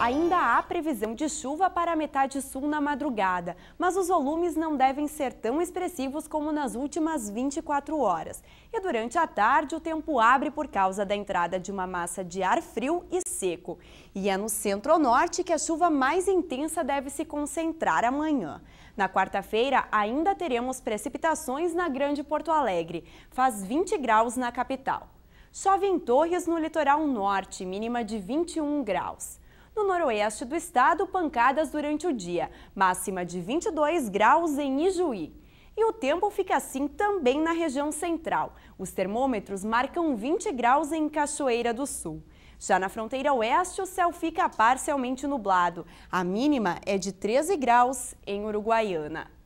Ainda há previsão de chuva para a metade sul na madrugada, mas os volumes não devem ser tão expressivos como nas últimas 24 horas. E durante a tarde, o tempo abre por causa da entrada de uma massa de ar frio e seco. E é no centro-norte que a chuva mais intensa deve se concentrar amanhã. Na quarta-feira, ainda teremos precipitações na Grande Porto Alegre. Faz 20 graus na capital. Chove em Torres, no litoral norte, mínima de 21 graus. No noroeste do estado, pancadas durante o dia, máxima de 22 graus em Ijuí. E o tempo fica assim também na região central. Os termômetros marcam 20 graus em Cachoeira do Sul. Já na fronteira oeste, o céu fica parcialmente nublado. A mínima é de 13 graus em Uruguaiana.